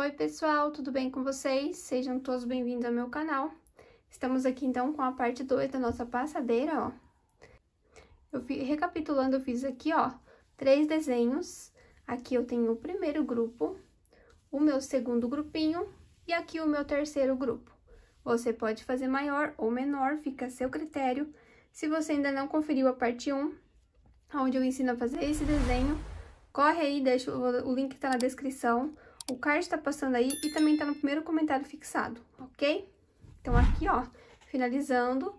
Oi, pessoal, tudo bem com vocês? Sejam todos bem-vindos ao meu canal. Estamos aqui, então, com a parte 2 da nossa passadeira, ó. Eu recapitulando, eu fiz aqui, ó, três desenhos. Aqui eu tenho o primeiro grupo, o meu segundo grupinho e aqui o meu terceiro grupo. Você pode fazer maior ou menor, fica a seu critério. Se você ainda não conferiu a parte 1, onde eu ensino a fazer esse desenho, corre aí, deixa o, o link tá na descrição. O card tá passando aí e também tá no primeiro comentário fixado, ok? Então, aqui, ó, finalizando,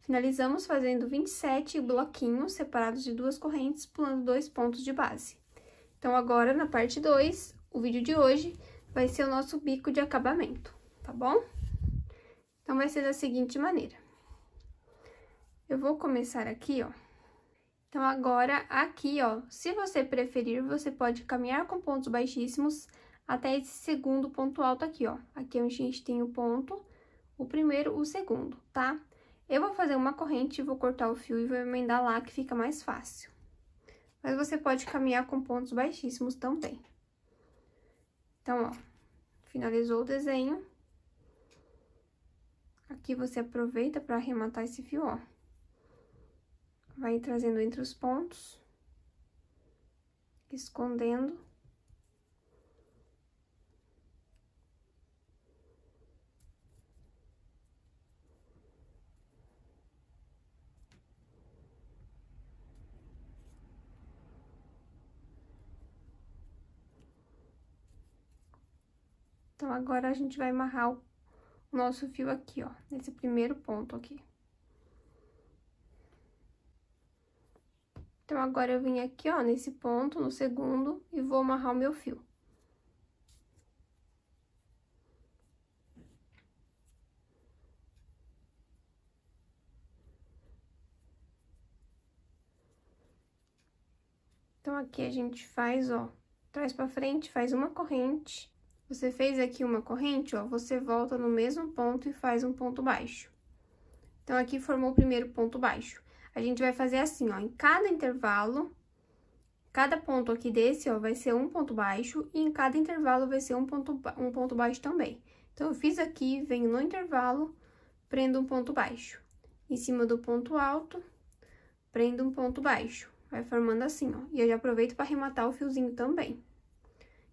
finalizamos fazendo 27 bloquinhos separados de duas correntes, pulando dois pontos de base. Então, agora, na parte 2, o vídeo de hoje vai ser o nosso bico de acabamento, tá bom? Então, vai ser da seguinte maneira. Eu vou começar aqui, ó. Então, agora, aqui, ó, se você preferir, você pode caminhar com pontos baixíssimos até esse segundo ponto alto aqui, ó. Aqui é onde a gente tem o ponto, o primeiro, o segundo, tá? Eu vou fazer uma corrente, vou cortar o fio e vou emendar lá, que fica mais fácil. Mas você pode caminhar com pontos baixíssimos também. Então, ó, finalizou o desenho. Aqui você aproveita para arrematar esse fio, ó. Vai trazendo entre os pontos, escondendo. agora a gente vai amarrar o nosso fio aqui, ó, nesse primeiro ponto aqui. Então, agora eu vim aqui, ó, nesse ponto, no segundo, e vou amarrar o meu fio. Então, aqui a gente faz, ó, traz pra frente, faz uma corrente. Você fez aqui uma corrente, ó, você volta no mesmo ponto e faz um ponto baixo. Então, aqui formou o primeiro ponto baixo. A gente vai fazer assim, ó, em cada intervalo, cada ponto aqui desse, ó, vai ser um ponto baixo, e em cada intervalo vai ser um ponto, um ponto baixo também. Então, eu fiz aqui, venho no intervalo, prendo um ponto baixo. Em cima do ponto alto, prendo um ponto baixo. Vai formando assim, ó, e eu já aproveito para arrematar o fiozinho também.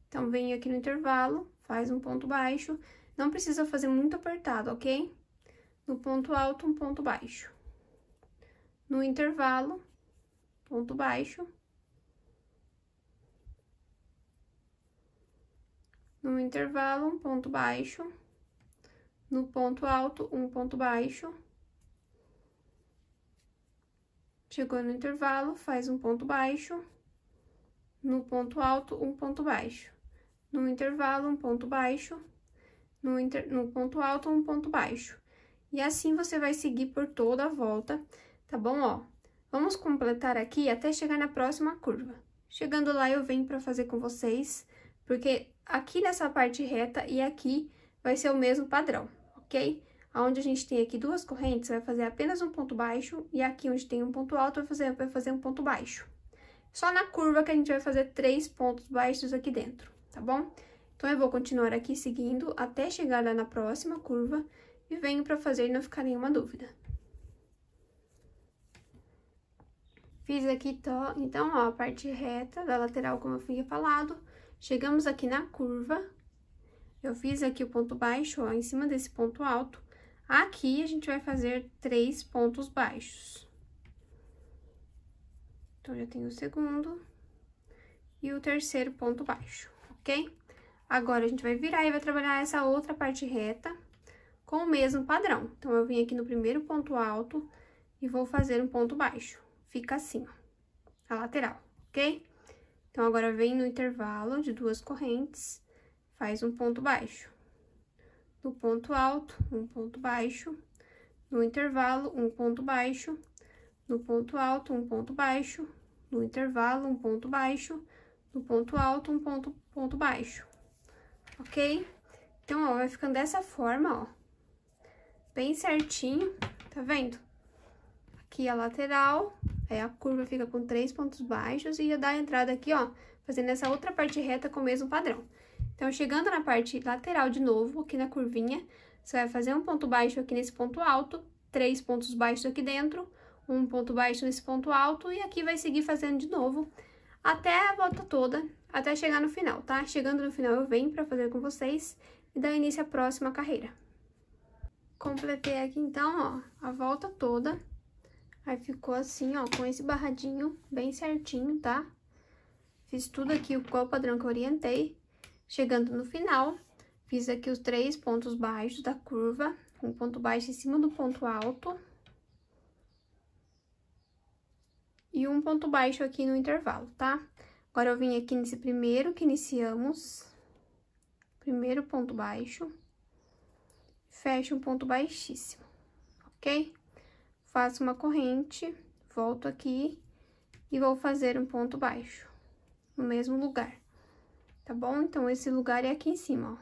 Então, vem aqui no intervalo, faz um ponto baixo. Não precisa fazer muito apertado, ok? No ponto alto, um ponto baixo. No intervalo, ponto baixo. No intervalo, um ponto baixo. No ponto alto, um ponto baixo. Chegou no intervalo, faz um ponto baixo. No ponto alto, um ponto baixo no intervalo, um ponto baixo, no, inter... no ponto alto, um ponto baixo. E assim você vai seguir por toda a volta, tá bom? Ó, vamos completar aqui até chegar na próxima curva. Chegando lá, eu venho para fazer com vocês, porque aqui nessa parte reta e aqui vai ser o mesmo padrão, ok? Onde a gente tem aqui duas correntes, vai fazer apenas um ponto baixo, e aqui onde tem um ponto alto, vai fazer, vai fazer um ponto baixo. Só na curva que a gente vai fazer três pontos baixos aqui dentro tá bom? Então, eu vou continuar aqui seguindo até chegar lá na próxima curva e venho para fazer e não ficar nenhuma dúvida. Fiz aqui, então, ó, a parte reta da lateral, como eu fui falado. Chegamos aqui na curva. Eu fiz aqui o ponto baixo, ó, em cima desse ponto alto. Aqui, a gente vai fazer três pontos baixos. Então, já tenho o segundo e o terceiro ponto baixo ok? Agora, a gente vai virar e vai trabalhar essa outra parte reta com o mesmo padrão. Então, eu vim aqui no primeiro ponto alto e vou fazer um ponto baixo. Fica assim, ó, a lateral, ok? Então, agora, vem no intervalo de duas correntes, faz um ponto baixo. No ponto alto, um ponto baixo. No intervalo, um ponto baixo. No ponto alto, um ponto baixo. No intervalo, um ponto baixo um ponto alto, um ponto, ponto baixo, ok? Então, ó, vai ficando dessa forma, ó, bem certinho, tá vendo? Aqui a lateral, aí a curva fica com três pontos baixos e já dá a entrada aqui, ó, fazendo essa outra parte reta com o mesmo padrão. Então, chegando na parte lateral de novo, aqui na curvinha, você vai fazer um ponto baixo aqui nesse ponto alto, três pontos baixos aqui dentro, um ponto baixo nesse ponto alto, e aqui vai seguir fazendo de novo, até a volta toda, até chegar no final, tá? Chegando no final eu venho pra fazer com vocês e dar início à próxima carreira. Completei aqui então, ó, a volta toda. Aí ficou assim, ó, com esse barradinho bem certinho, tá? Fiz tudo aqui qual padrão que eu orientei. Chegando no final, fiz aqui os três pontos baixos da curva, um ponto baixo em cima do ponto alto, e um ponto baixo aqui no intervalo, tá? Agora, eu vim aqui nesse primeiro que iniciamos, primeiro ponto baixo, fecho um ponto baixíssimo, ok? Faço uma corrente, volto aqui e vou fazer um ponto baixo no mesmo lugar, tá bom? Então, esse lugar é aqui em cima, ó,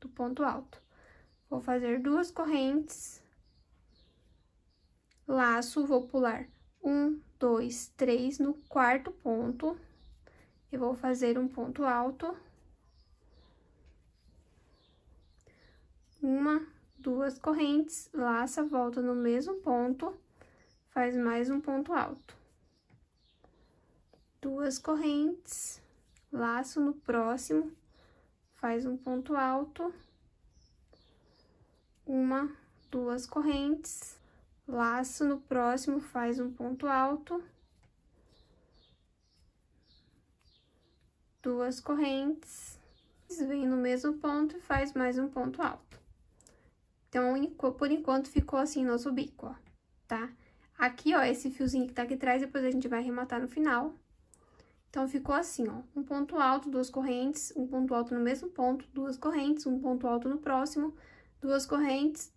do ponto alto. Vou fazer duas correntes, laço, vou pular um, dois, três, no quarto ponto, eu vou fazer um ponto alto. Uma, duas correntes, laça, volta no mesmo ponto, faz mais um ponto alto. Duas correntes, laço no próximo, faz um ponto alto. Uma, duas correntes, laço no próximo, faz um ponto alto, duas correntes, vem no mesmo ponto e faz mais um ponto alto. Então, por enquanto, ficou assim nosso bico, ó, tá? Aqui, ó, esse fiozinho que tá aqui atrás, depois a gente vai arrematar no final. Então, ficou assim, ó, um ponto alto, duas correntes, um ponto alto no mesmo ponto, duas correntes, um ponto alto no próximo, duas correntes,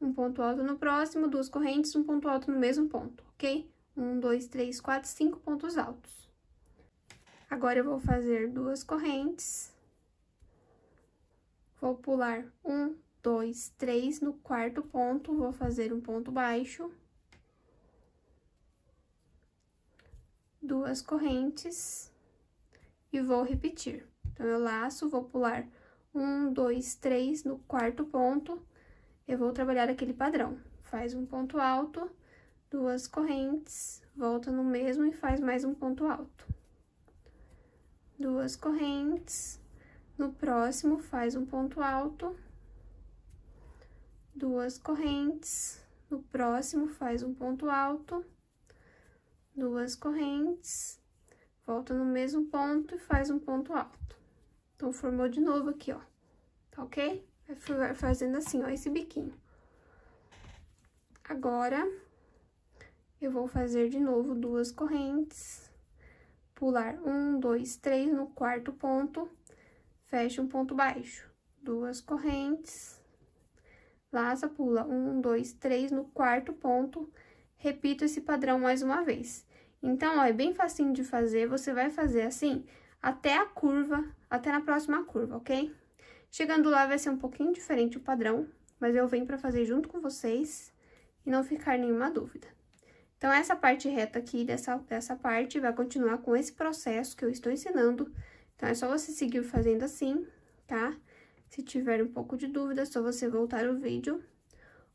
um ponto alto no próximo, duas correntes, um ponto alto no mesmo ponto, ok? Um, dois, três, quatro, cinco pontos altos. Agora, eu vou fazer duas correntes. Vou pular um, dois, três, no quarto ponto, vou fazer um ponto baixo. Duas correntes e vou repetir. Então, eu laço, vou pular um, dois, três, no quarto ponto eu vou trabalhar aquele padrão. Faz um ponto alto, duas correntes, volta no mesmo e faz mais um ponto alto. Duas correntes, no próximo faz um ponto alto, duas correntes, no próximo faz um ponto alto, duas correntes, volta no mesmo ponto e faz um ponto alto. Então, formou de novo aqui, ó, tá ok? Vai fazendo assim, ó, esse biquinho. Agora, eu vou fazer de novo duas correntes, pular um, dois, três no quarto ponto, fecha um ponto baixo, duas correntes, laça, pula um, dois, três no quarto ponto, repito esse padrão mais uma vez. Então, ó, é bem facinho de fazer, você vai fazer assim até a curva, até na próxima curva, ok? Chegando lá vai ser um pouquinho diferente o padrão, mas eu venho para fazer junto com vocês e não ficar nenhuma dúvida. Então, essa parte reta aqui dessa, dessa parte vai continuar com esse processo que eu estou ensinando. Então, é só você seguir fazendo assim, tá? Se tiver um pouco de dúvida, é só você voltar o vídeo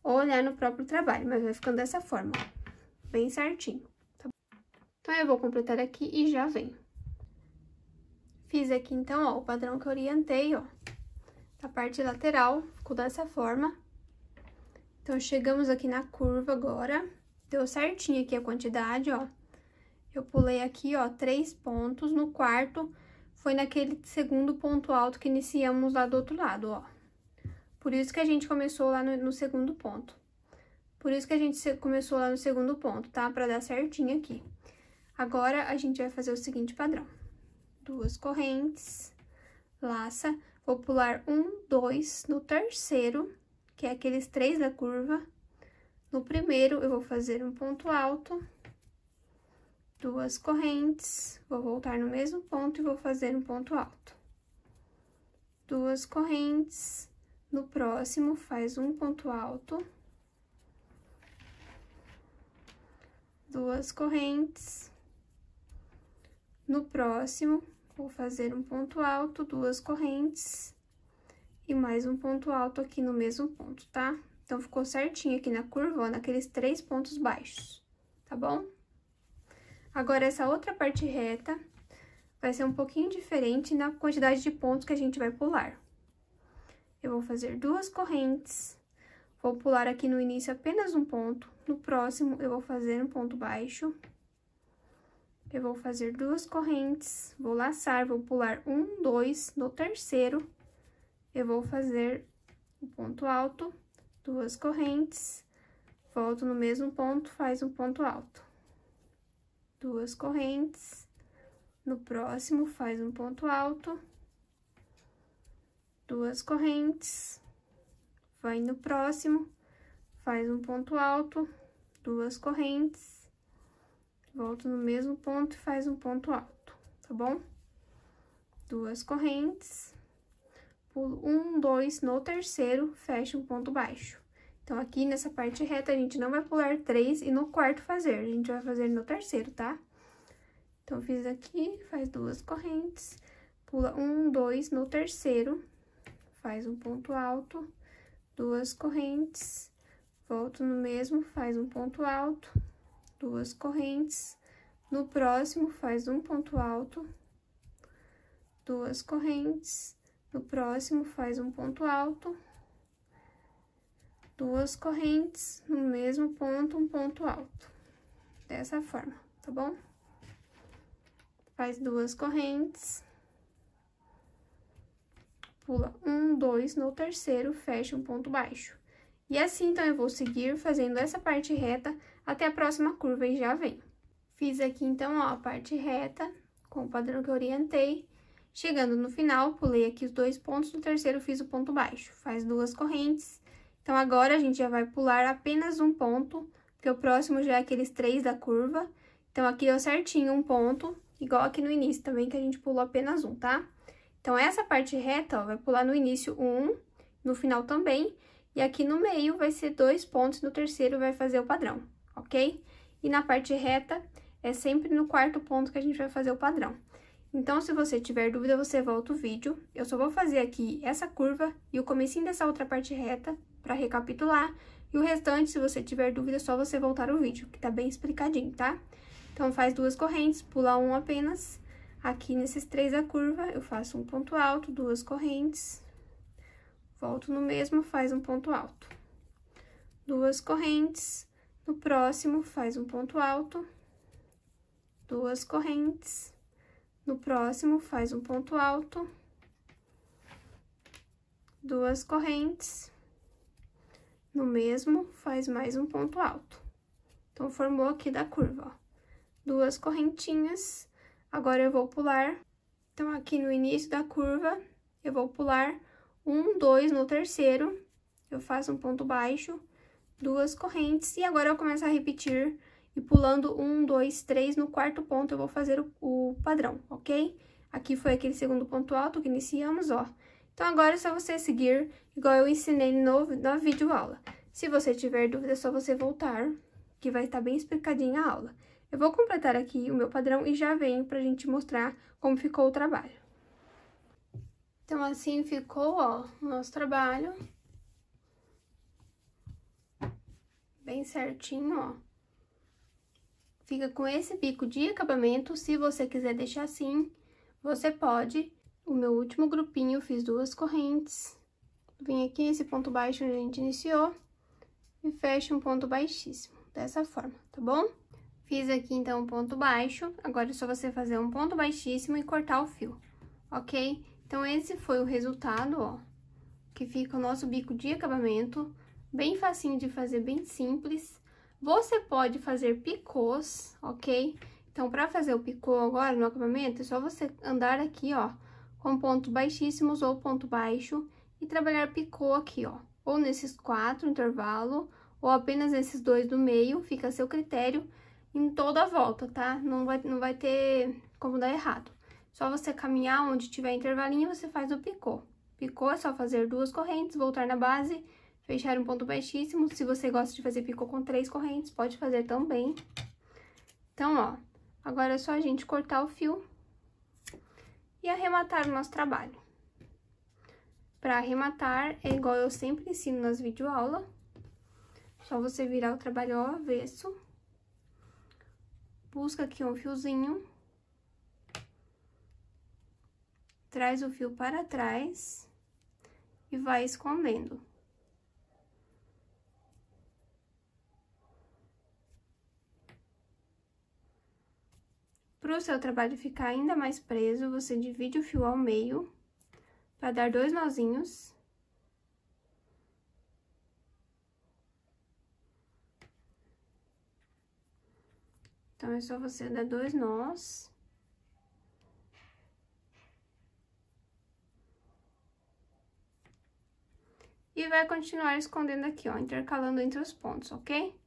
ou olhar no próprio trabalho, mas vai ficando dessa forma, ó, bem certinho. Tá? Então, eu vou completar aqui e já venho. Fiz aqui, então, ó, o padrão que eu orientei, ó, a parte lateral ficou dessa forma. Então, chegamos aqui na curva agora. Deu certinho aqui a quantidade, ó. Eu pulei aqui, ó, três pontos. No quarto, foi naquele segundo ponto alto que iniciamos lá do outro lado, ó. Por isso que a gente começou lá no, no segundo ponto. Por isso que a gente começou lá no segundo ponto, tá? Pra dar certinho aqui. Agora, a gente vai fazer o seguinte padrão. Duas correntes, laça Vou pular um, dois, no terceiro, que é aqueles três da curva. No primeiro, eu vou fazer um ponto alto, duas correntes, vou voltar no mesmo ponto e vou fazer um ponto alto. Duas correntes, no próximo, faz um ponto alto. Duas correntes. No próximo, vou fazer um ponto alto, duas correntes e mais um ponto alto aqui no mesmo ponto, tá? Então, ficou certinho aqui na curva, naqueles três pontos baixos, tá bom? Agora, essa outra parte reta vai ser um pouquinho diferente na quantidade de pontos que a gente vai pular. Eu vou fazer duas correntes, vou pular aqui no início apenas um ponto, no próximo eu vou fazer um ponto baixo... Eu vou fazer duas correntes, vou laçar, vou pular um, dois, no terceiro, eu vou fazer o um ponto alto, duas correntes, volto no mesmo ponto, faz um ponto alto. Duas correntes, no próximo, faz um ponto alto, duas correntes, vai no próximo, faz um ponto alto, duas correntes, volto no mesmo ponto e faz um ponto alto, tá bom? Duas correntes, pulo um, dois, no terceiro, fecha um ponto baixo. Então, aqui nessa parte reta, a gente não vai pular três e no quarto fazer, a gente vai fazer no terceiro, tá? Então, fiz aqui, faz duas correntes, pula um, dois, no terceiro, faz um ponto alto, duas correntes, volto no mesmo, faz um ponto alto, duas correntes. No próximo, faz um ponto alto, duas correntes. No próximo, faz um ponto alto, duas correntes, no mesmo ponto, um ponto alto. Dessa forma, tá bom? Faz duas correntes. Pula um, dois, no terceiro, fecha um ponto baixo. E assim, então, eu vou seguir fazendo essa parte reta até a próxima curva e já vem. Fiz aqui, então, ó, a parte reta, com o padrão que orientei. Chegando no final, pulei aqui os dois pontos, no terceiro fiz o ponto baixo. Faz duas correntes. Então, agora, a gente já vai pular apenas um ponto, porque o próximo já é aqueles três da curva. Então, aqui deu certinho um ponto, igual aqui no início também, que a gente pulou apenas um, tá? Então, essa parte reta, ó, vai pular no início um, no final também, e aqui no meio vai ser dois pontos, no terceiro vai fazer o padrão ok? E na parte reta, é sempre no quarto ponto que a gente vai fazer o padrão. Então, se você tiver dúvida, você volta o vídeo. Eu só vou fazer aqui essa curva e o comecinho dessa outra parte reta para recapitular. E o restante, se você tiver dúvida, é só você voltar o vídeo, que tá bem explicadinho, tá? Então, faz duas correntes, pula um apenas. Aqui nesses três da curva, eu faço um ponto alto, duas correntes. Volto no mesmo, faz um ponto alto. Duas correntes, no próximo, faz um ponto alto, duas correntes. No próximo, faz um ponto alto, duas correntes. No mesmo, faz mais um ponto alto. Então, formou aqui da curva, ó. Duas correntinhas. Agora, eu vou pular. Então, aqui no início da curva, eu vou pular um, dois no terceiro. Eu faço um ponto baixo, duas correntes. E agora eu começo a repetir e pulando um, dois, três, no quarto ponto eu vou fazer o, o padrão, ok? Aqui foi aquele segundo ponto alto que iniciamos, ó. Então, agora é só você seguir igual eu ensinei no, na videoaula. Se você tiver dúvida, é só você voltar, que vai estar bem explicadinha a aula. Eu vou completar aqui o meu padrão e já venho pra gente mostrar como ficou o trabalho. Então, assim ficou, ó, o nosso trabalho. bem certinho, ó. Fica com esse bico de acabamento, se você quiser deixar assim, você pode. O meu último grupinho, fiz duas correntes. Vim aqui nesse ponto baixo onde a gente iniciou e fecho um ponto baixíssimo, dessa forma, tá bom? Fiz aqui, então, um ponto baixo, agora é só você fazer um ponto baixíssimo e cortar o fio, ok? Então, esse foi o resultado, ó, que fica o nosso bico de acabamento. Bem facinho de fazer, bem simples. Você pode fazer picôs, ok? Então, para fazer o picô agora no acabamento, é só você andar aqui, ó, com pontos baixíssimos ou ponto baixo e trabalhar picô aqui, ó. Ou nesses quatro intervalos, ou apenas nesses dois do meio, fica a seu critério em toda a volta, tá? Não vai, não vai ter como dar errado. Só você caminhar onde tiver intervalinho, você faz o picô. Picô é só fazer duas correntes, voltar na base fechar um ponto baixíssimo. Se você gosta de fazer picô com três correntes, pode fazer também. Então, ó, agora é só a gente cortar o fio e arrematar o nosso trabalho. Para arrematar, é igual eu sempre ensino nas videoaulas. Só você virar o trabalho ao avesso. Busca aqui um fiozinho. Traz o fio para trás e vai escondendo. Para o seu trabalho ficar ainda mais preso, você divide o fio ao meio para dar dois nozinhos. Então, é só você dar dois nós. E vai continuar escondendo aqui, ó, intercalando entre os pontos, ok?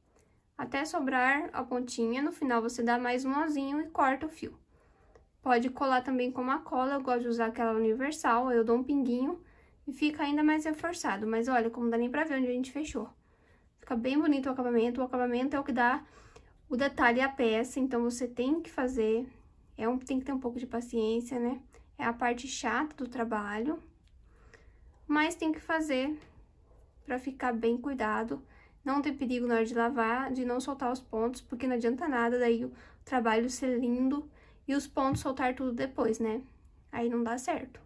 até sobrar a pontinha. No final, você dá mais um nozinho e corta o fio. Pode colar também com uma cola, eu gosto de usar aquela universal, eu dou um pinguinho e fica ainda mais reforçado. Mas olha, como dá nem pra ver onde a gente fechou. Fica bem bonito o acabamento, o acabamento é o que dá o detalhe à peça, então você tem que fazer, é um, tem que ter um pouco de paciência, né? É a parte chata do trabalho, mas tem que fazer pra ficar bem cuidado não tem perigo na hora de lavar, de não soltar os pontos, porque não adianta nada daí o trabalho ser lindo e os pontos soltar tudo depois, né? Aí não dá certo.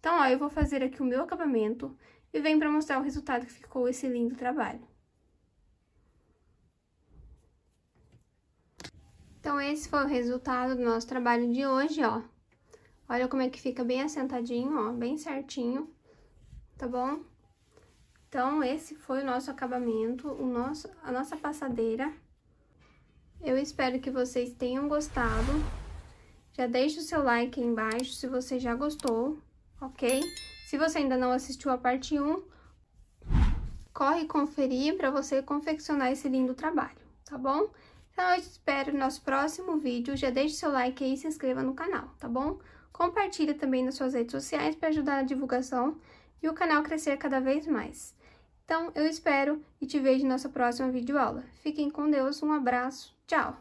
Então, ó, eu vou fazer aqui o meu acabamento e venho pra mostrar o resultado que ficou esse lindo trabalho. Então, esse foi o resultado do nosso trabalho de hoje, ó. Olha como é que fica bem assentadinho, ó, bem certinho, tá bom? Então, esse foi o nosso acabamento, o nosso, a nossa passadeira. Eu espero que vocês tenham gostado. Já deixa o seu like aí embaixo se você já gostou, ok? Se você ainda não assistiu a parte 1, corre conferir para você confeccionar esse lindo trabalho, tá bom? Então, eu te espero no nosso próximo vídeo. Já deixa o seu like aí e se inscreva no canal, tá bom? Compartilha também nas suas redes sociais para ajudar a divulgação e o canal crescer cada vez mais. Então, eu espero e te vejo na nossa próxima videoaula. Fiquem com Deus, um abraço, tchau!